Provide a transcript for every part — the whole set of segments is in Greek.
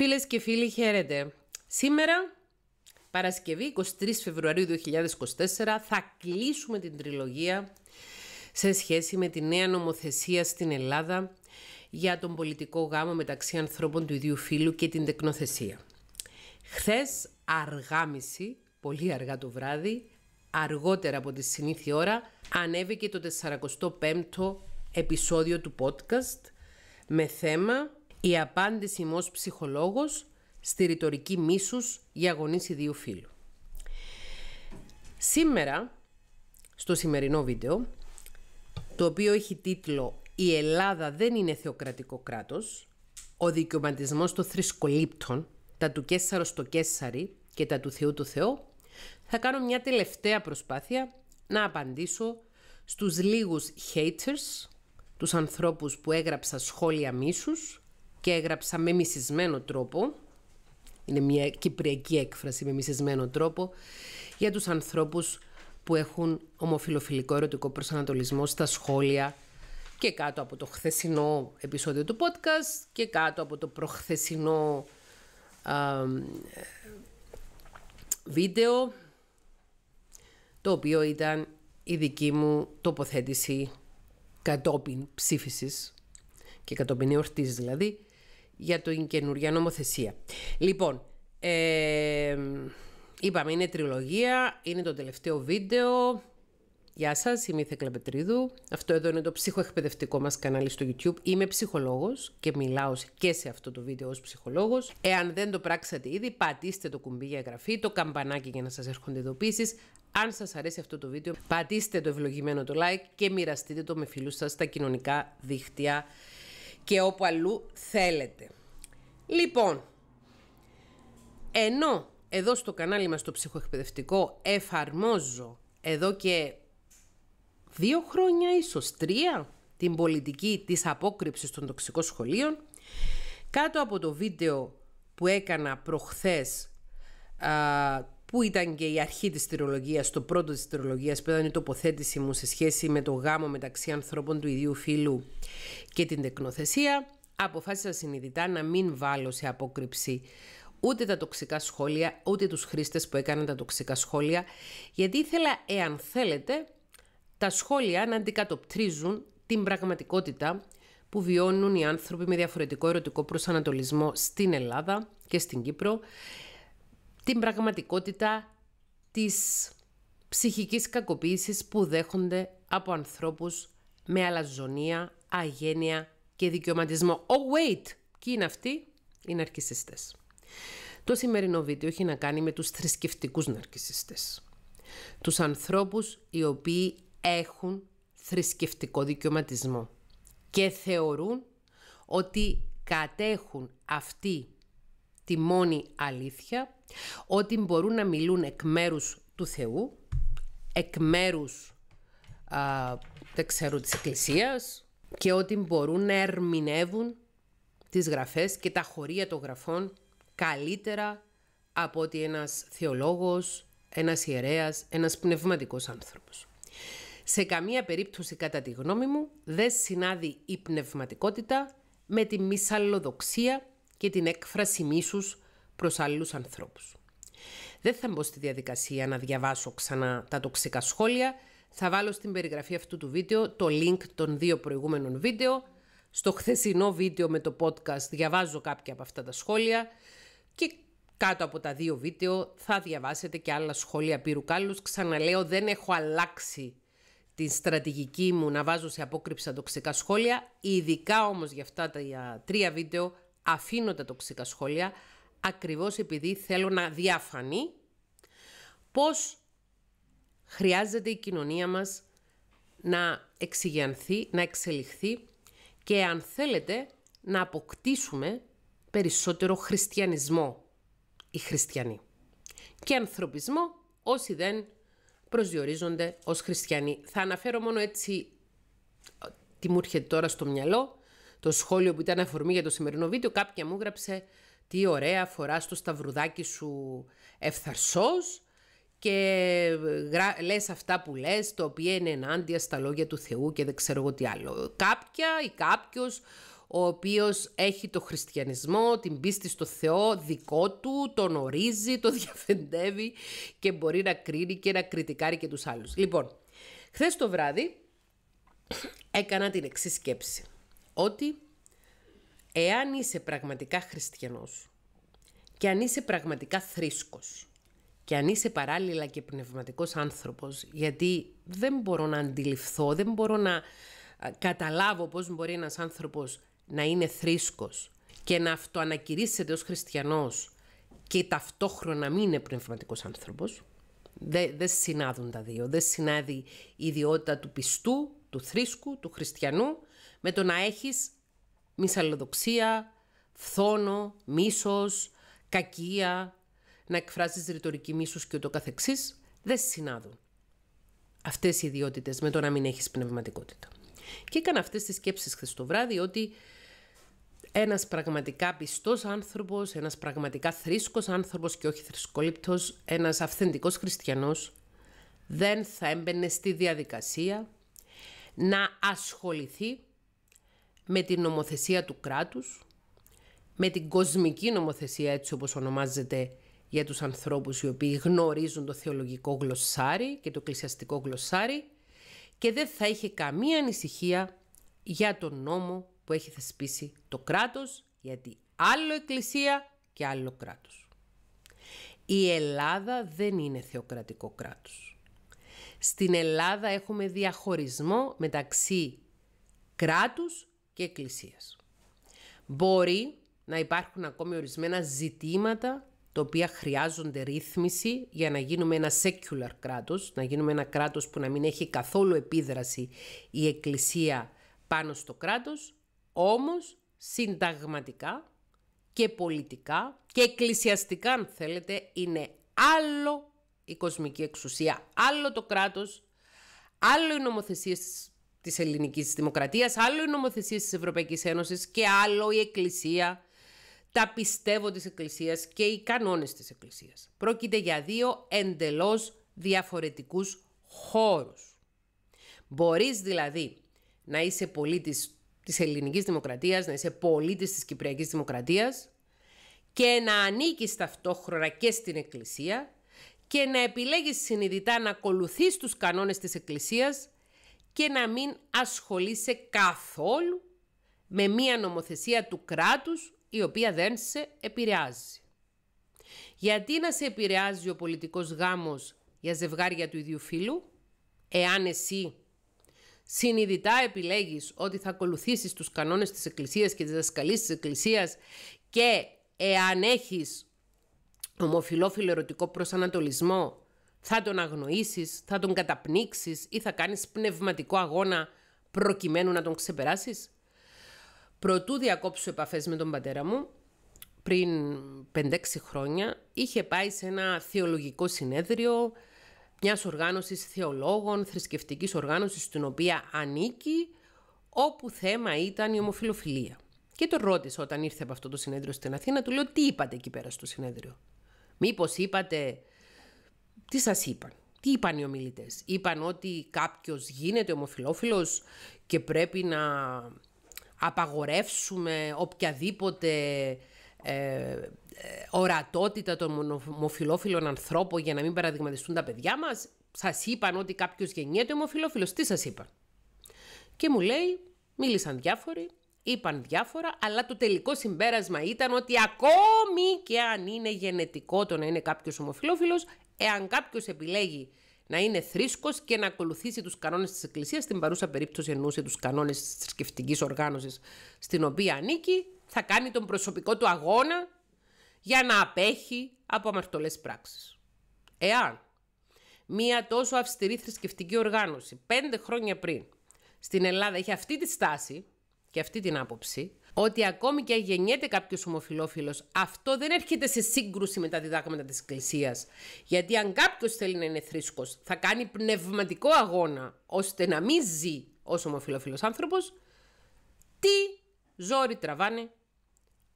Φίλες και φίλοι, χαίρετε. Σήμερα, Παρασκευή 23 Φεβρουαρίου 2024, θα κλείσουμε την τριλογία σε σχέση με τη νέα νομοθεσία στην Ελλάδα για τον πολιτικό γάμο μεταξύ ανθρώπων του ίδιου φίλου και την τεκνοθεσία. Χθες, αργάμιση, πολύ αργά το βράδυ, αργότερα από τη συνήθεια ώρα, ανέβηκε το 45ο επεισόδιο του podcast με θέμα η απάντηση μου ψυχολόγος στη ρητορική μίσους για γονείς ιδίου φίλου. Σήμερα, στο σημερινό βίντεο, το οποίο έχει τίτλο «Η Ελλάδα δεν είναι θεοκρατικό κράτος», «Ο δικαιωματισμός των θρησκολύπτων, «Τα του Κέσσαρο στο Κέσσαρι» και «Τα του Θεού του Θεό», θα κάνω μια τελευταία προσπάθεια να απαντήσω στους λίγους haters, τους ανθρώπους που έγραψα σχόλια μίσους και έγραψα με μισισμένο τρόπο, είναι μια κυπριακή έκφραση με μισισμένο τρόπο, για τους ανθρώπους που έχουν ομοφιλοφιλικό ερωτικό προσανατολισμό στα σχόλια και κάτω από το χθεσινό επεισόδιο του podcast και κάτω από το προχθεσινό βίντεο το οποίο ήταν η δική μου τοποθέτηση κατόπιν ψήφισης και κατόπιν εορτής δηλαδή για την καινούργια νομοθεσία. Λοιπόν, ε, είπαμε είναι τριλογία, είναι το τελευταίο βίντεο. Γεια σας, είμαι η Θέκλα Πετρίδου. Αυτό εδώ είναι το ψυχοεκπαιδευτικό μας κανάλι στο YouTube. Είμαι ψυχολόγος και μιλάω και σε αυτό το βίντεο ως ψυχολόγος. Εάν δεν το πράξατε ήδη, πατήστε το κουμπί για εγγραφή, το καμπανάκι για να σας έρχονται ειδοποίησεις. Αν σας αρέσει αυτό το βίντεο, πατήστε το ευλογημένο το like και μοιραστείτε το με φίλους σας στα κοινωνικά δίχτυα και όπου αλλού θέλετε. Λοιπόν, ενώ εδώ στο κανάλι μας το ψυχοεκπαιδευτικό εφαρμόζω εδώ και δύο χρόνια ίσως τρία την πολιτική της απόκρυψης των τοξικών σχολείων κάτω από το βίντεο που έκανα προχθές που ήταν και η αρχή της τυρολογίας, το πρώτο της τυρολογίας που ήταν η τοποθέτηση μου σε σχέση με το γάμο μεταξύ ανθρώπων του ιδίου φίλου και την τεκνοθεσία, αποφάσισα συνειδητά να μην βάλω σε απόκρυψη ούτε τα τοξικά σχόλια, ούτε τους χρήστες που έκαναν τα τοξικά σχόλια, γιατί ήθελα, εάν θέλετε, τα σχόλια να αντικατοπτρίζουν την πραγματικότητα που βιώνουν οι άνθρωποι με διαφορετικό ερωτικό προσανατολισμό στην Ελλάδα και στην Κύπρο την πραγματικότητα της ψυχικής κακοποίησης που δέχονται από ανθρώπους με αλαζονία, αγένεια και δικαιωματισμό. Oh wait! Και είναι αυτοί? Οι ναρκισιστές. Το σημερινό βίντεο έχει να κάνει με τους θρησκευτικούς ναρκισιστές. Τους ανθρώπους οι οποίοι έχουν θρησκευτικό δικαιωματισμό και θεωρούν ότι κατέχουν αυτή τη μόνη αλήθεια, ότι μπορούν να μιλούν εκ μέρους του Θεού, εκ μέρους, δεν ξέρω, της Εκκλησίας και ότι μπορούν να ερμηνεύουν τις γραφές και τα χωρία των γραφών καλύτερα από ότι ένας θεολόγος, ένας ιερέας, ένας πνευματικός άνθρωπος. Σε καμία περίπτωση, κατά τη γνώμη μου, δεν συνάδει η πνευματικότητα με τη μυσαλλοδοξία και την έκφραση μίσου προς άλλους ανθρώπους. Δεν θα μπω στη διαδικασία να διαβάσω ξανά τα τοξικά σχόλια. Θα βάλω στην περιγραφή αυτού του βίντεο το link των δύο προηγούμενων βίντεο. Στο χθεσινό βίντεο με το podcast διαβάζω κάποια από αυτά τα σχόλια και κάτω από τα δύο βίντεο θα διαβάσετε και άλλα σχόλια πύρου Ξαναλέω δεν έχω αλλάξει την στρατηγική μου να βάζω σε τα τοξικά σχόλια, ειδικά όμως για αυτά τα τρία βίντεο αφήνω τα τοξικά σχόλια ακριβώς επειδή θέλω να διαφανεί πώς χρειάζεται η κοινωνία μας να εξηγιανθεί, να εξελιχθεί και αν θέλετε να αποκτήσουμε περισσότερο χριστιανισμό οι χριστιανοί και ανθρωπισμό όσοι δεν προσδιορίζονται ως χριστιανοί. Θα αναφέρω μόνο έτσι τι μου έρχεται τώρα στο μυαλό το σχόλιο που ήταν αφορμή για το σημερινό βίντεο, κάποια μου έγραψε τι ωραία φοράς το σταυρουδάκι σου ευθαρσός και ε, γρα... λες αυτά που λες, το οποίο είναι ενάντια στα λόγια του Θεού και δεν ξέρω εγώ τι άλλο. Κάποια ή κάποιος ο οποίος έχει το χριστιανισμό, την πίστη στο Θεό δικό του, τον ορίζει, το διαφεντεύει και μπορεί να κρίνει και να κριτικάρει και τους άλλους. Λοιπόν, χθες το βράδυ έκανα την εξής σκέψη ότι εάν είσαι πραγματικά χριστιανός και αν είσαι πραγματικά θρήσκος και αν είσαι παράλληλα και πνευματικός άνθρωπος, γιατί δεν μπορώ να αντιληφθώ, δεν μπορώ να καταλάβω πώς μπορεί ένας άνθρωπος να είναι θρήσκος και να αυτοανακηρύσσεται ως χριστιανός και ταυτόχρονα μην είναι πνευματικός άνθρωπος. Δεν δε συνάδουν τα δύο. Δεν συνάδει η ιδιότητα του πιστού, του θρήσκου, του χριστιανού με το να έχεις μυσαλλοδοξία, φθόνο, μίσος, κακία, να εκφράζεις ρητορική μίσους και ούτω καθεξής, δεν συνάδουν αυτές οι ιδιότητες με το να μην έχεις πνευματικότητα. Και έκανα αυτές τις σκέψεις χθες το βράδυ ότι ένας πραγματικά πιστός άνθρωπος, ένας πραγματικά θρήσκος άνθρωπος και όχι θρησκολήπτος, ένας αυθεντικός χριστιανός, δεν θα έμπαινε στη διαδικασία να ασχοληθεί με την νομοθεσία του κράτους, με την κοσμική νομοθεσία έτσι όπως ονομάζεται για τους ανθρώπους οι οποίοι γνωρίζουν το θεολογικό γλωσσάρι και το εκκλησιαστικό γλωσσάρι και δεν θα είχε καμία ανησυχία για τον νόμο που έχει θεσπίσει το κράτος γιατί άλλο εκκλησία και άλλο κράτος. Η Ελλάδα δεν είναι θεοκρατικό κράτος. Στην Ελλάδα έχουμε διαχωρισμό μεταξύ κράτους και εκκλησίας. Μπορεί να υπάρχουν ακόμη ορισμένα ζητήματα τα οποία χρειάζονται ρύθμιση για να γίνουμε ένα secular κράτος, να γίνουμε ένα κράτος που να μην έχει καθόλου επίδραση η Εκκλησία πάνω στο κράτος, όμως συνταγματικά και πολιτικά και εκκλησιαστικά αν θέλετε είναι άλλο η κοσμική εξουσία, άλλο το κράτος, άλλο οι νομοθεσίες της Ελληνικής Δημοκρατίας, άλλο οι νομοθεσία της Ευρωπαϊκής Ένωσης... και άλλο η Εκκλησία, τα πιστεύω της εκκλησίας... και οι κανόνες της εκκλησίας. Πρόκειται για δύο εντελώς... διαφορετικούς... χώρους. Μπορείς δηλαδή να είσαι πολίτης της Ελληνικής Δημοκρατίας... να είσαι πολίτης της Κυπριακής Δημοκρατίας... και να ανήκεις ταυτόχρονα και στην Εκκλησία και να επιλέγεις συνειδητά να ακολουθείς τους κανόνες της Εκκλησίας και να μην ασχολείσαι καθόλου με μία νομοθεσία του κράτους η οποία δεν σε επηρεάζει. Γιατί να σε επηρεάζει ο πολιτικός γάμος για ζευγάρια του ίδιου φίλου, εάν εσύ συνειδητά επιλέγεις ότι θα ακολουθήσεις τους κανόνες της Εκκλησίας και της δασκαλής της Εκκλησίας και εάν έχεις ομοφιλόφιλο ερωτικό προσανατολισμό θα τον αγνοήσεις, θα τον καταπνίξεις ή θα κάνεις πνευματικό αγώνα προκειμένου να τον ξεπεράσεις. Προτού διακόψω επαφές με τον πατέρα μου, πριν 5-6 χρόνια, είχε πάει σε ένα θεολογικό συνέδριο μιας οργάνωσης θεολόγων, θρησκευτικής οργάνωσης, στην οποία ανήκει, όπου θέμα ήταν η ομοφιλοφιλία. Και τον ρώτησα όταν ήρθε από αυτό το συνέδριο στην Αθήνα, του λέω: Τι είπατε εκεί πέρα στο συνέδριο. Μήπως είπατε τι σας είπαν. Τι είπαν οι ομιλητές, Είπαν ότι κάποιος γίνεται ομοφιλόφιλος και πρέπει να απαγορεύσουμε οποιαδήποτε ε, ε ορατότητα των ομοφυλόφιλων ανθρώπων για να μην παραδειγματιστούν τα παιδιά μας. Σας είπαν ότι κάποιος γεννιέται ομοφιλόφιλος. Τι σας είπαν. Και μου λέει, μίλησαν διάφοροι, είπαν διάφορα, αλλά το τελικό συμπέρασμα ήταν ότι ακόμη και αν είναι γενετικό το να είναι κάποιος ομοφιλόφιλος, εάν κάποιος επιλέγει να είναι θρήσκος και να ακολουθήσει τους κανόνες της Εκκλησίας. Στην παρούσα περίπτωση εννοούσε τους κανόνες της θρησκευτικής οργάνωσης στην οποία ανήκει, θα κάνει τον προσωπικό του αγώνα για να απέχει από αμαρτωλές πράξεις. Εάν μία τόσο αυστηρή θρησκευτική οργάνωση πέντε χρόνια πριν στην Ελλάδα είχε αυτή τη στάση και αυτή την άποψη, ότι ακόμη και γεννιέται κάποιος ομοφυλόφιλος, αυτό δεν έρχεται σε σύγκρουση με τα διδάγματα της Εκκλησίας. Γιατί αν κάποιος θέλει να είναι θρήσκος, θα κάνει πνευματικό αγώνα ώστε να μην ζει ως ομοφυλόφιλος άνθρωπος, τι ζόρι τραβάνε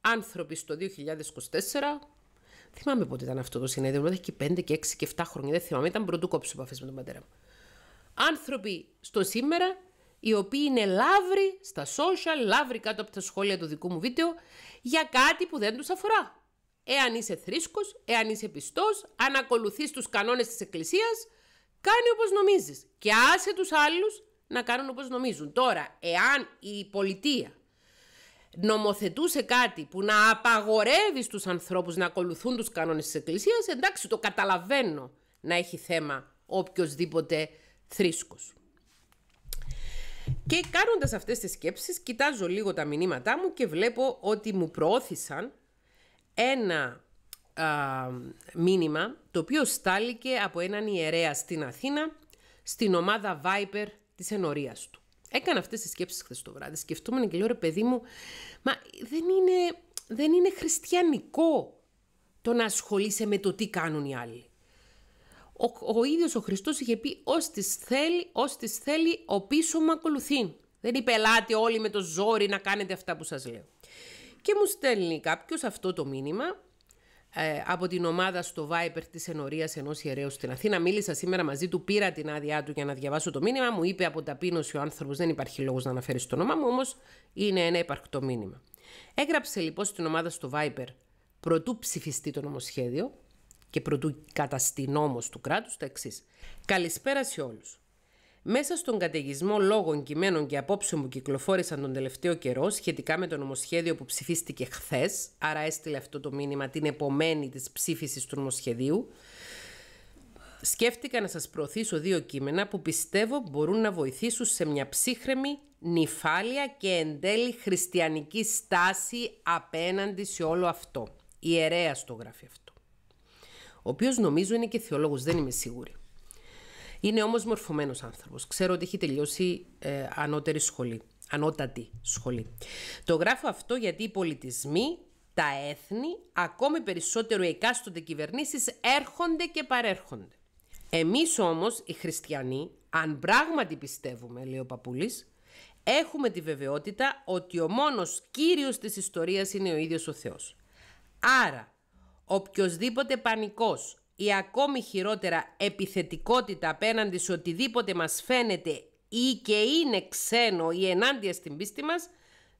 άνθρωποι στο 2024. Θυμάμαι πότε ήταν αυτό το συνέδριο, Μέχρι και 5 και 6 και 7 χρόνια, δεν θυμάμαι, ήταν πρωτού κόψω επαφές με τον πατέρα μου. Άνθρωποι στο σήμερα οι οποίοι είναι λαύροι στα social, λαύροι κάτω από τα σχόλια του δικού μου βίντεο, για κάτι που δεν τους αφορά. Εάν είσαι θρήσκος, εάν είσαι πιστός, αν ακολουθείς τους κανόνες της Εκκλησίας, κάνε όπως νομίζεις και άσε τους άλλους να κάνουν όπως νομίζουν. Τώρα, εάν η πολιτεία νομοθετούσε κάτι που να απαγορεύει στους ανθρώπους να ακολουθούν τους κανόνες της Εκκλησίας, εντάξει, το καταλαβαίνω να έχει θέμα οποιοδήποτε θρήσκος. Και κάνοντας αυτές τις σκέψεις, κοιτάζω λίγο τα μηνύματά μου και βλέπω ότι μου προώθησαν ένα μήνυμα το οποίο στάληκε από έναν ιερέα στην Αθήνα, στην ομάδα Viper της ενορίας του. Έκανα αυτές τις σκέψεις χθες το βράδυ, σκεφτόμουν και λέω ρε παιδί μου, μα δεν είναι, δεν είναι χριστιανικό το να ασχολείσαι με το τι κάνουν οι άλλοι ο, ο ίδιος ο Χριστός είχε πει «Ως τις θέλει, ως τις θέλει, ο πίσω μου ακολουθεί». Δεν είπε «Ελάτε όλοι με το ζόρι να κάνετε αυτά που σας λέω». Και μου στέλνει κάποιος αυτό το μήνυμα ε, από την ομάδα στο Viper της Ενωρία ενός ιερέως στην Αθήνα. Μίλησα σήμερα μαζί του, πήρα την άδειά του για να διαβάσω το μήνυμα. Μου είπε από ταπείνωση ο άνθρωπος δεν υπάρχει λόγος να αναφέρεις το όνομά μου, όμως είναι ένα υπαρκτό μήνυμα. Έγραψε λοιπόν στην ομάδα στο Viper, προτού ψηφιστεί το νομοσχέδιο, και προτού καταστεί του κράτους τα εξής. Καλησπέρα σε όλους. Μέσα στον καταιγισμό λόγων, κειμένων και απόψεων που κυκλοφόρησαν τον τελευταίο καιρό σχετικά με το νομοσχέδιο που ψηφίστηκε χθες, άρα έστειλε αυτό το μήνυμα την επομένη της ψήφισή του νομοσχεδίου, σκέφτηκα να σας προωθήσω δύο κείμενα που πιστεύω μπορούν να βοηθήσουν σε μια ψύχρεμη, νυφάλια και εν τέλει χριστιανική στάση απέναντι σε όλο αυτό. Ιερέα το γράφει αυτό ο οποίος νομίζω είναι και θεολόγος, δεν είμαι σίγουρη. Είναι όμως μορφωμένος άνθρωπος. Ξέρω ότι έχει τελειώσει ε, ανώτερη σχολή, ανώτατη σχολή. Το γράφω αυτό γιατί οι πολιτισμοί, τα έθνη, ακόμη περισσότερο οι εκάστοτε κυβερνήσεις έρχονται και παρέρχονται. Εμείς όμως οι χριστιανοί, αν πράγματι πιστεύουμε, λέει ο Παπούλης, έχουμε τη βεβαιότητα ότι ο μόνος κύριος της ιστορίας είναι ο ίδιος ο Θεός. Άρα, οποιοδήποτε πανικός ή ακόμη χειρότερα επιθετικότητα απέναντι σε οτιδήποτε μας φαίνεται ή και είναι ξένο ή ενάντια στην πίστη μας,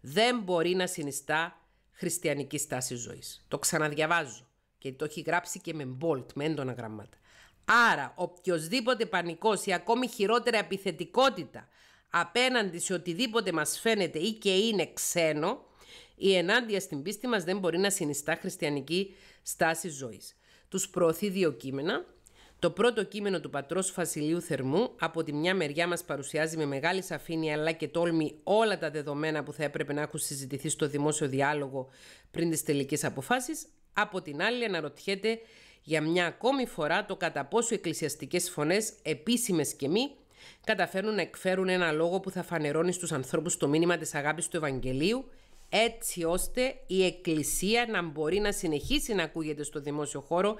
δεν μπορεί να συνιστά χριστιανική στάση ζωής. Το ξαναδιαβάζω και το έχει γράψει και με bolt, με έντονα γραμμάτα. Άρα, οποιοδήποτε πανικός ή ακόμη χειρότερα επιθετικότητα απέναντι σε οτιδήποτε μας φαίνεται ή και είναι ξένο, η ενάντια στην πίστη μας δεν μπορεί να συνιστά χριστιανική στάση ζωής. Τους προωθεί δύο κείμενα. Το πρώτο κείμενο του πατρός Φασιλείου Θερμού από τη μια μεριά μας παρουσιάζει με μεγάλη σαφήνεια αλλά και τόλμη όλα τα δεδομένα που θα έπρεπε να έχουν συζητηθεί στο δημόσιο διάλογο πριν τις τελικές αποφάσεις. Από την άλλη αναρωτιέται για μια ακόμη φορά το κατά πόσο εκκλησιαστικές φωνές, επίσημες και μη, καταφέρνουν να εκφέρουν ένα λόγο που θα φανερώνει στους ανθρώπους το μήνυμα της αγάπης του Ευαγγελίου έτσι ώστε η Εκκλησία να μπορεί να συνεχίσει να ακούγεται στο δημόσιο χώρο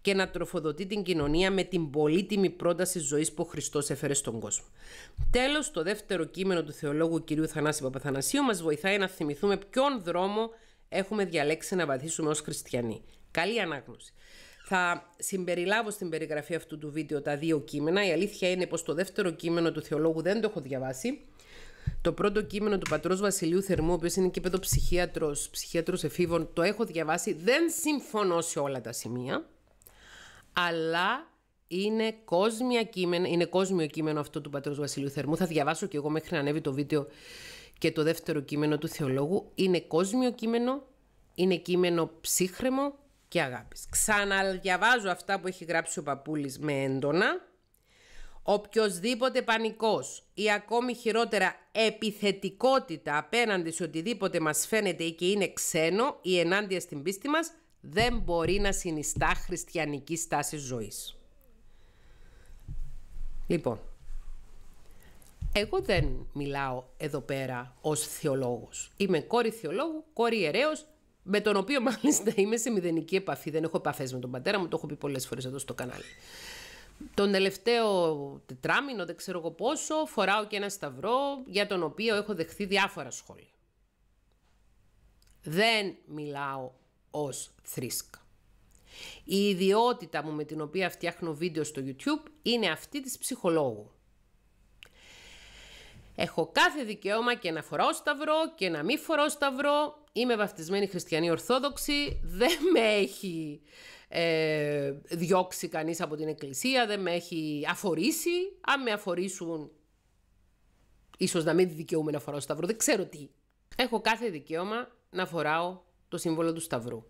και να τροφοδοτεί την κοινωνία με την πολύτιμη πρόταση ζωής που ο Χριστός έφερε στον κόσμο. Τέλος, το δεύτερο κείμενο του θεολόγου κυρίου Θανάση Παπαθανασίου μας βοηθάει να θυμηθούμε ποιον δρόμο έχουμε διαλέξει να βαθίσουμε ως χριστιανοί. Καλή ανάγνωση. Θα συμπεριλάβω στην περιγραφή αυτού του βίντεο τα δύο κείμενα. Η αλήθεια είναι πως το δεύτερο κείμενο του θεολόγου δεν το έχω διαβάσει. Το πρώτο κείμενο του πατρός Βασιλείου Θερμού, ο οποίος είναι και παιδοψυχίατρος, ψυχίατρος εφήβων, το έχω διαβάσει. Δεν συμφωνώ σε όλα τα σημεία, αλλά είναι, κόσμια κείμενο είναι κόσμιο κείμενο αυτό του πατρός Βασιλείου Θερμού. Θα διαβάσω και εγώ μέχρι να ανέβει το βίντεο και το δεύτερο κείμενο του θεολόγου. Είναι κόσμιο κείμενο, είναι κείμενο ψύχρεμο και αγάπης. Ξαναδιαβάζω αυτά που έχει γράψει ο παππούλης με έντονα οποιοδήποτε πανικός ή ακόμη χειρότερα επιθετικότητα απέναντι σε οτιδήποτε μας φαίνεται ή και είναι ξένο ή ενάντια στην πίστη μας δεν μπορεί να συνιστά χριστιανική στάση ζωής. Λοιπόν, εγώ δεν μιλάω εδώ πέρα ως θεολόγος. Είμαι κόρη θεολόγου, κόρη ιερέως, με τον οποίο μάλιστα είμαι σε μηδενική επαφή. Δεν έχω επαφές με τον πατέρα μου, το έχω πει πολλές φορές εδώ στο κανάλι. Τον τελευταίο τετράμινο, δεν ξέρω εγώ πόσο, φοράω και ένα σταυρό για τον οποίο έχω δεχθεί διάφορα σχόλια. Δεν μιλάω ως θρήσκα. Η ιδιότητα μου με την οποία φτιάχνω βίντεο στο YouTube είναι αυτή της ψυχολόγου. Έχω κάθε δικαίωμα και να φοράω σταυρό και να μην φοράω σταυρό. Είμαι βαφτισμένη χριστιανή ορθόδοξη. Δεν με έχει ε, διώξει κανείς από την εκκλησία, δεν με έχει αφορήσει. Αν με αφορήσουν, ίσως να μην δικαιούμαι να φοράω σταυρό, δεν ξέρω τι. Έχω κάθε δικαίωμα να φοράω το σύμβολο του σταυρού.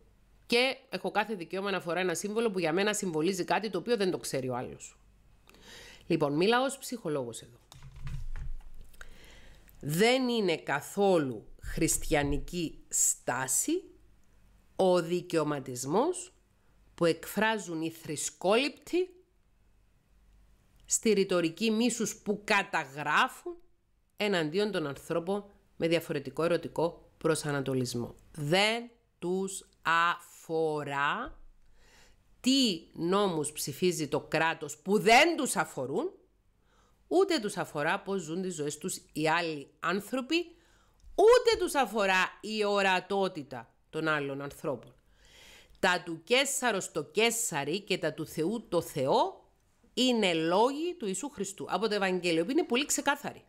Και έχω κάθε δικαίωμα να φοράω ένα σύμβολο που για μένα συμβολίζει κάτι το οποίο δεν το ξέρει ο άλλος. Λοιπόν, μιλάω ως ψυχολόγος εδώ. Δεν είναι καθόλου χριστιανική στάση ο δικαιωματισμός που εκφράζουν οι θρησκόληπτοι στη ρητορική μίσους που καταγράφουν εναντίον των ανθρώπων με διαφορετικό ερωτικό προσανατολισμό. Δεν τους αφορά τι νόμους ψηφίζει το κράτος που δεν τους αφορούν, ούτε τους αφορά πώς ζουν τις ζωές τους οι άλλοι άνθρωποι, ούτε τους αφορά η ορατότητα των άλλων ανθρώπων. Τα του Κέσσαρος το Κέσσαρι και τα του Θεού το Θεό είναι λόγοι του Ιησού Χριστού από το Ευαγγέλιο που είναι πολύ ξεκάθαροι.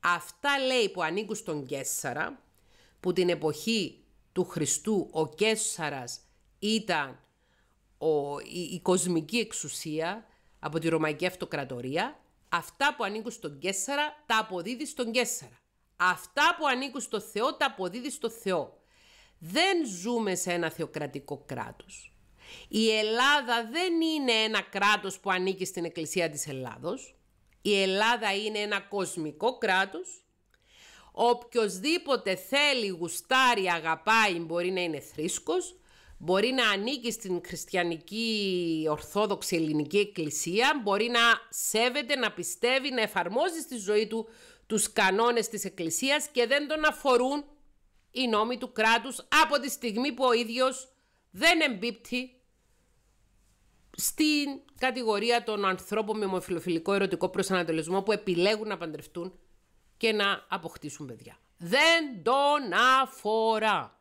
Αυτά λέει που ανήκουν στον Κέσσαρα που την εποχή του Χριστού ο Κέσσαρας ήταν ο, η, κοσμική εξουσία από τη Ρωμαϊκή Αυτοκρατορία Αυτά που ανήκουν στον Κέσσαρα τα αποδίδει στον Κέσσαρα. Αυτά που ανήκουν στο Θεό τα αποδίδει στο Θεό δεν ζούμε σε ένα θεοκρατικό κράτος. Η Ελλάδα δεν είναι ένα κράτος που ανήκει στην Εκκλησία της Ελλάδος. Η Ελλάδα είναι ένα κοσμικό κράτος. Οποιοςδήποτε θέλει, γουστάρει, αγαπάει, μπορεί να είναι θρήσκος, μπορεί να ανήκει στην χριστιανική ορθόδοξη ελληνική εκκλησία, μπορεί να σέβεται, να πιστεύει, να εφαρμόζει στη ζωή του τους κανόνες της εκκλησίας και δεν τον αφορούν οι νόμοι του κράτους από τη στιγμή που ο ίδιος δεν εμπίπτει στην κατηγορία των ανθρώπων με ομοφιλοφιλικό ερωτικό προσανατολισμό που επιλέγουν να παντρευτούν και να αποκτήσουν παιδιά. Δεν τον αφορά.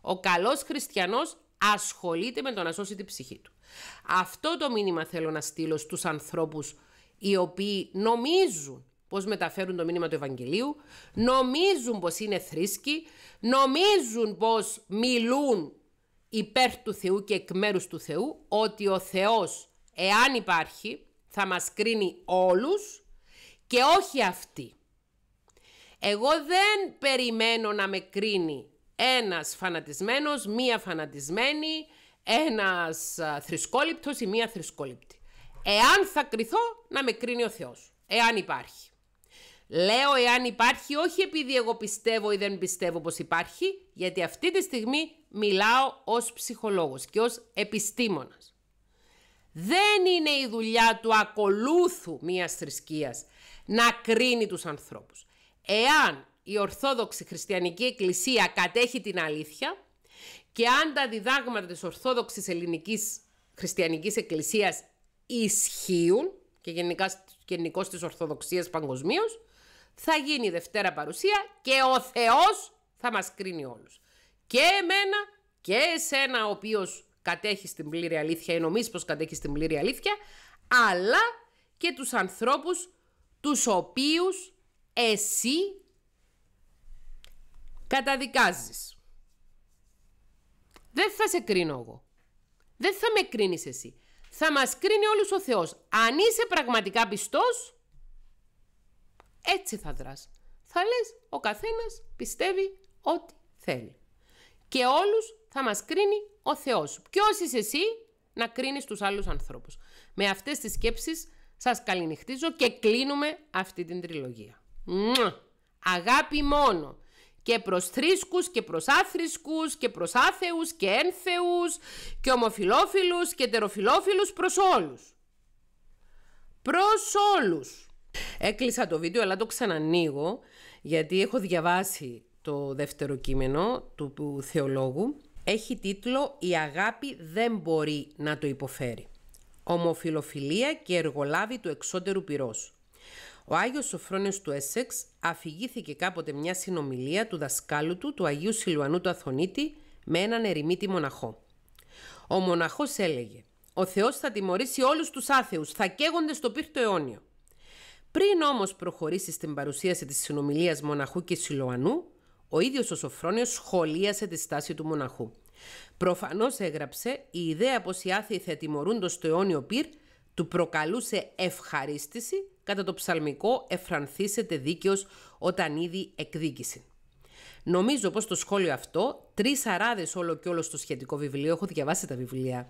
Ο καλός χριστιανός ασχολείται με το να σώσει την ψυχή του. Αυτό το μήνυμα θέλω να στείλω στους ανθρώπους οι οποίοι νομίζουν πώς μεταφέρουν το μήνυμα του Ευαγγελίου, νομίζουν πως είναι θρήσκοι, νομίζουν πως μιλούν υπέρ του Θεού και εκ μέρους του Θεού, ότι ο Θεός, εάν υπάρχει, θα μας κρίνει όλους και όχι αυτοί. Εγώ δεν περιμένω να με κρίνει ένας φανατισμένος, μία φανατισμένη, ένας θρησκόληπτος ή μία θρησκόληπτη. Εάν θα κρυθώ, να με κρίνει ο Θεός, εάν υπάρχει. Λέω εάν υπάρχει, όχι επειδή εγώ πιστεύω ή δεν πιστεύω πως υπάρχει, γιατί αυτή τη στιγμή μιλάω ως ψυχολόγος και ως επιστήμονας. Δεν είναι η δουλειά του ακολούθου μιας θρησκείας να κρίνει τους ανθρώπους. Εάν η Ορθόδοξη Χριστιανική Εκκλησία κατέχει την αλήθεια και αν τα διδάγματα της Ορθόδοξης Ελληνικής Χριστιανικής Εκκλησίας ισχύουν και γενικά γενικώς της Ορθοδοξίας παγκοσμίως, θα γίνει η Δευτέρα παρουσία και ο Θεός θα μας κρίνει όλους. Και εμένα και εσένα ο οποίος κατέχεις στην πλήρη αλήθεια ή νομίζεις πως κατέχεις στην πλήρη αλήθεια, αλλά και τους ανθρώπους τους οποίους εσύ καταδικάζεις. Δεν θα σε κρίνω εγώ. Δεν θα με κρίνεις εσύ. Θα μας κρίνει όλους ο Θεός. Αν είσαι πραγματικά πιστός, έτσι θα δράς. Θα λες ο καθένας πιστεύει ό,τι θέλει. Και όλους θα μας κρίνει ο Θεός σου. Ποιος είσαι εσύ να κρίνεις τους άλλους ανθρώπους. Με αυτές τις σκέψεις σας καληνυχτίζω και κλείνουμε αυτή την τριλογία. Αγάπη μόνο και προς θρήσκους και προς άθρησκους και προς άθεους και ένθεους και ομοφιλόφιλους και τεροφιλόφιλους προς όλους. Προς όλους. Έκλεισα το βίντεο, αλλά το ξανανοίγω, γιατί έχω διαβάσει το δεύτερο κείμενο του, θεολόγου. Έχει τίτλο «Η αγάπη δεν μπορεί να το υποφέρει». Ομοφιλοφιλία και εργολάβη του εξώτερου πυρός. Ο Άγιος Σοφρόνιος του Έσεξ αφηγήθηκε κάποτε μια συνομιλία του δασκάλου του, του Αγίου Σιλουανού του Αθωνίτη, με έναν ερημίτη μοναχό. Ο μοναχός έλεγε «Ο Θεός θα τιμωρήσει όλους τους άθεους, θα καίγονται στο πύρτο αιώνιο». Πριν όμως προχωρήσει στην παρουσίαση της συνομιλίας Μοναχού και Σιλοανού, ο ίδιος ο Σοφρόνιος σχολίασε τη στάση του Μοναχού. Προφανώς έγραψε η ιδέα πως οι άθιοι θα το στο αιώνιο πυρ του προκαλούσε ευχαρίστηση κατά το ψαλμικό «Εφρανθήσετε δίκαιος όταν ήδη εκδίκηση». Νομίζω πως το σχόλιο αυτό, τρεις αράδες όλο και όλο στο σχετικό βιβλίο, έχω διαβάσει τα βιβλία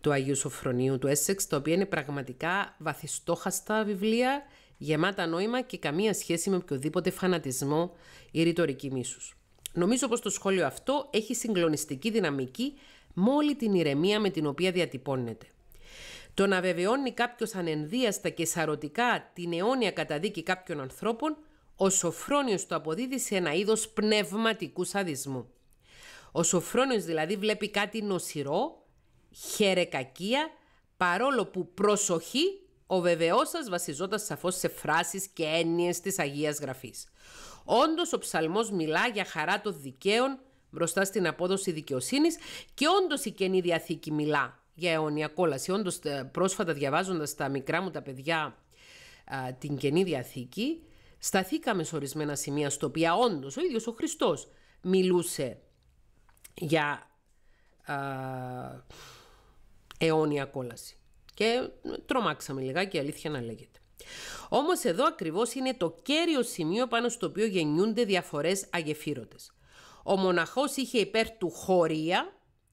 του Αγίου Σοφρονίου του Έσεξ, τα οποία είναι πραγματικά βαθιστόχαστα βιβλία γεμάτα νόημα και καμία σχέση με οποιοδήποτε φανατισμό ή ρητορική μίσους. Νομίζω πως το σχόλιο αυτό έχει συγκλονιστική δυναμική με όλη την ηρεμία με την οποία διατυπώνεται. Το να βεβαιώνει κάποιος ανενδίαστα και σαρωτικά την αιώνια καταδίκη κάποιων ανθρώπων, ο Σοφρόνιος το αποδίδει σε ένα είδος πνευματικού σαδισμού. Ο Σοφρόνιος δηλαδή βλέπει κάτι νοσηρό, χερεκακία, παρόλο που προσοχή ο βεβαιός σας βασιζόταν σαφώς σε φράσεις και έννοιες της Αγίας Γραφής. Όντως, ο ψαλμός μιλά για χαρά των δικαίων μπροστά στην απόδοση δικαιοσύνης και όντως η καινή διαθήκη μιλά για αιώνια κόλαση. Όντως, ε, πρόσφατα διαβάζοντας τα μικρά μου τα παιδιά την καινή διαθήκη, σταθήκαμε σε ορισμένα σημεία στο οποία όντως ο ίδιος ο Χριστός μιλούσε για α, αιώνια κόλαση. Και τρομάξαμε λιγάκι, αλήθεια να λέγεται. Όμως εδώ ακριβώς είναι το κέριο σημείο πάνω στο οποίο γεννιούνται διαφορές αγεφύρωτες. Ο μοναχός είχε υπέρ του χωρία,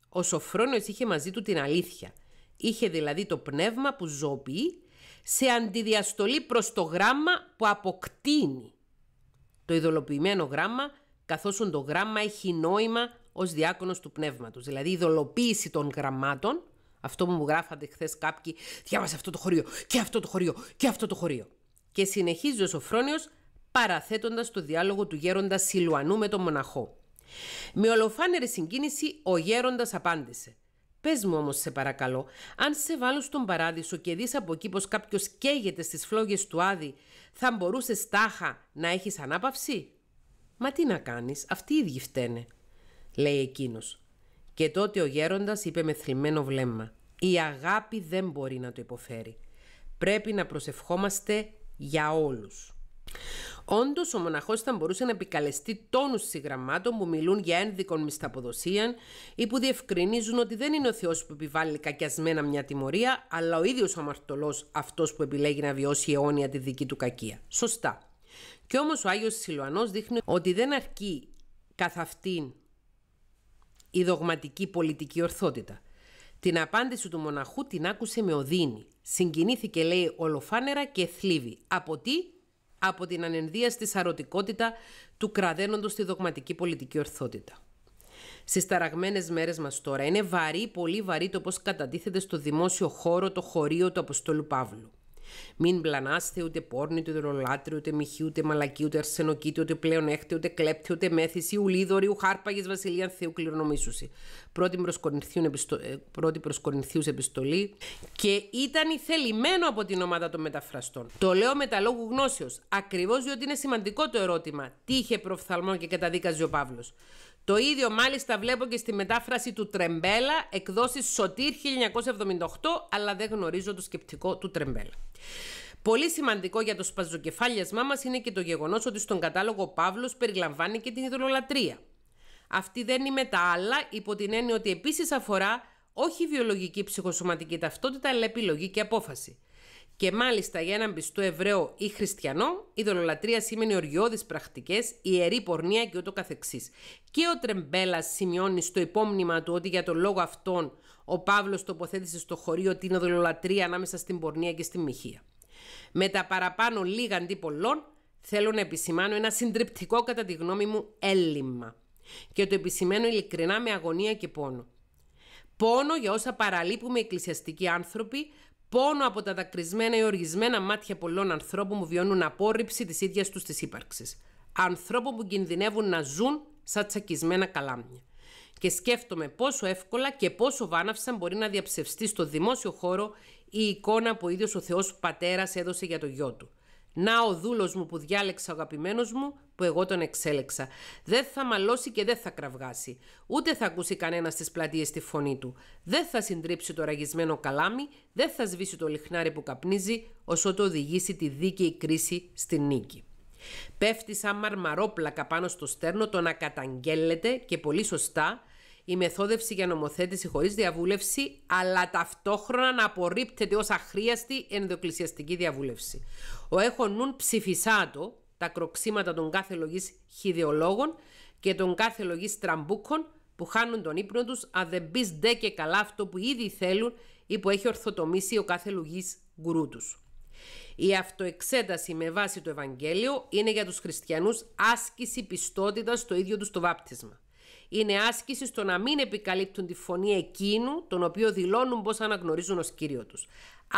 ο Σοφρόνιος είχε μαζί του την αλήθεια. Είχε δηλαδή το πνεύμα που ζωοποιεί σε αντιδιαστολή προς το γράμμα που αποκτείνει. Το ειδωλοποιημένο γράμμα, καθώς το γράμμα έχει νόημα ως διάκονος του πνεύματος. Δηλαδή η ειδωλοποίηση των γραμμάτων αυτό που μου γράφατε χθες κάποιοι, διάβασε αυτό το χωρίο και αυτό το χωρίο και αυτό το χωρίο. Και συνεχίζει ο Σοφρόνιος παραθέτοντας το διάλογο του γέροντας Σιλουανού με τον μοναχό. Με ολοφάνερη συγκίνηση ο γέροντας απάντησε. Πες μου όμως, σε παρακαλώ, αν σε βάλω στον παράδεισο και δεις από εκεί πως κάποιος καίγεται στις φλόγες του άδη, θα μπορούσε τάχα να έχεις ανάπαυση. Μα τι να κάνεις, αυτοί οι ίδιοι φταίνε, λέει εκείνος. Και τότε ο γέροντας είπε με θλιμμένο βλέμμα «Η αγάπη δεν μπορεί να το υποφέρει. Πρέπει να προσευχόμαστε για όλους». Όντως, ο μοναχός θα μπορούσε να επικαλεστεί τόνους συγγραμμάτων που μιλούν για ένδικον μισθαποδοσία ή που διευκρινίζουν ότι δεν είναι ο Θεός που επιβάλλει κακιασμένα μια τιμωρία, αλλά ο ίδιος ο αμαρτωλός αυτός που επιλέγει να βιώσει αιώνια τη δική του κακία. Σωστά. Κι όμως ο Άγιος Σιλουανό δείχνει ότι δεν αρκεί καθ' αυτήν η δογματική πολιτική ορθότητα. Την απάντηση του μοναχού την άκουσε με οδύνη. Συγκινήθηκε, λέει, ολοφάνερα και θλίβη. Από τι? Από την ανενδίαστη σαρωτικότητα του κραδένοντος τη δογματική πολιτική ορθότητα. Στις ταραγμένες μέρες μας τώρα είναι βαρύ, πολύ βαρύ το πώς κατατίθεται στο δημόσιο χώρο το χωρίο του Αποστόλου Παύλου. Μην πλανάστε ούτε πόρνη, ούτε ρολάτρι, ούτε μυχή, ούτε μαλακή, ούτε αρσενοκίτη, ούτε πλεονέκτη, ούτε κλέπτη, ούτε μέθηση, ουλίδωρη, ουχάρπαγε, βασιλεία Θεού κληρονομήσουση. Πρώτη προ Κορινθίου ε, επιστολή και ήταν ηθελημένο από την ομάδα των μεταφραστών. Το λέω με τα λόγου γνώσεως, ακριβώς διότι είναι σημαντικό το ερώτημα τι είχε προφθαλμό και καταδίκαζε ο Παύλος. Το ίδιο μάλιστα βλέπω και στη μετάφραση του Τρεμπέλα, εκδόση Σωτήρ 1978, αλλά δεν γνωρίζω το σκεπτικό του Τρεμπέλα. Πολύ σημαντικό για το σπαζοκεφάλιασμά μας είναι και το γεγονός ότι στον κατάλογο Παύλος περιλαμβάνει και την ιδωλολατρία. Αυτή δεν είναι με τα άλλα, υπό την έννοια ότι επίσης αφορά όχι βιολογική ψυχοσωματική ταυτότητα, αλλά επιλογή και απόφαση. Και μάλιστα για έναν πιστό Εβραίο ή Χριστιανό, η δολολατρία σήμαινε οριώδεις πρακτικές, ιερή πορνεία και ούτω καθεξής. Και ο Τρεμπέλας σημειώνει στο υπόμνημα του ότι για τον λόγο αυτών... ο Παύλος τοποθέτησε στο χωρίο την δολολατρία ανάμεσα στην πορνεία και στη μοιχεία. Με τα παραπάνω λίγα αντί πολλών, θέλω να επισημάνω ένα συντριπτικό κατά τη γνώμη μου έλλειμμα. Και το επισημαίνω ειλικρινά με αγωνία και πόνο. Πόνο για όσα παραλείπουμε εκκλησιαστικοί άνθρωποι Πόνο από τα δακρυσμένα ή οργισμένα μάτια πολλών ανθρώπων που βιώνουν απόρριψη της ίδιας τους της ύπαρξης. Ανθρώπων που κινδυνεύουν να ζουν σαν τσακισμένα καλάμια. Και σκέφτομαι πόσο εύκολα και πόσο βάναυσαν μπορεί να διαψευστεί στο δημόσιο χώρο η εικόνα που ο ίδιος ο Θεός Πατέρας έδωσε για το γιο του. Να ο δούλος μου που διάλεξα, ο αγαπημένος μου, που εγώ τον εξέλεξα. Δεν θα μαλώσει και δεν θα κραυγάσει. Ούτε θα ακούσει κανένας στι πλατείε τη φωνή του. Δεν θα συντρίψει το ραγισμένο καλάμι, δεν θα σβήσει το λιχνάρι που καπνίζει, όσο το οδηγήσει τη δίκαιη κρίση στη νίκη. Πέφτει σαν μαρμαρόπλακα πάνω στο στέρνο το να και πολύ σωστά η μεθόδευση για νομοθέτηση χωρίς διαβούλευση, αλλά ταυτόχρονα να απορρίπτεται ως αχρίαστη ενδοκλησιαστική διαβούλευση. Ο έχω νουν ψηφισάτο τα κροξίματα των κάθε λογής χιδεολόγων και των κάθε λογής τραμπούκων που χάνουν τον ύπνο τους αν δεν μπεις ντε και καλά αυτό που ήδη θέλουν ή που έχει ορθοτομήσει ο κάθε λογής γκουρού τους. Η αυτοεξέταση με βάση το Ευαγγέλιο είναι για τους χριστιανούς άσκηση πιστότητας στο ίδιο τους το βάπτισμα είναι άσκηση στο να μην επικαλύπτουν τη φωνή εκείνου, τον οποίο δηλώνουν πως αναγνωρίζουν ως κύριο τους.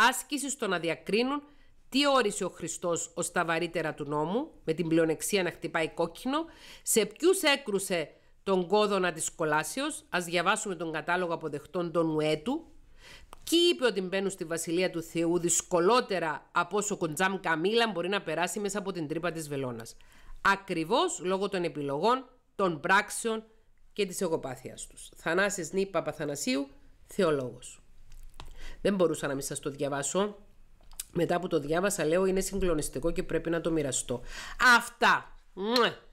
Άσκηση στο να διακρίνουν τι όρισε ο Χριστός ως τα βαρύτερα του νόμου, με την πλειονεξία να χτυπάει κόκκινο, σε ποιους έκρουσε τον κόδωνα της κολάσεως, ας διαβάσουμε τον κατάλογο αποδεχτών των Ουέτου, Ποιοι είπε ότι μπαίνουν στη βασιλεία του Θεού δυσκολότερα από όσο κοντζάμ καμίλα μπορεί να περάσει μέσα από την τρύπα της βελόνας. Ακριβώς λόγω των επιλογών, των πράξεων, και της εγωπάθειας τους. Θανάσης Νίπα Παπαθανασίου, θεολόγος. Δεν μπορούσα να μην σας το διαβάσω. Μετά που το διάβασα λέω είναι συγκλονιστικό και πρέπει να το μοιραστώ. Αυτά!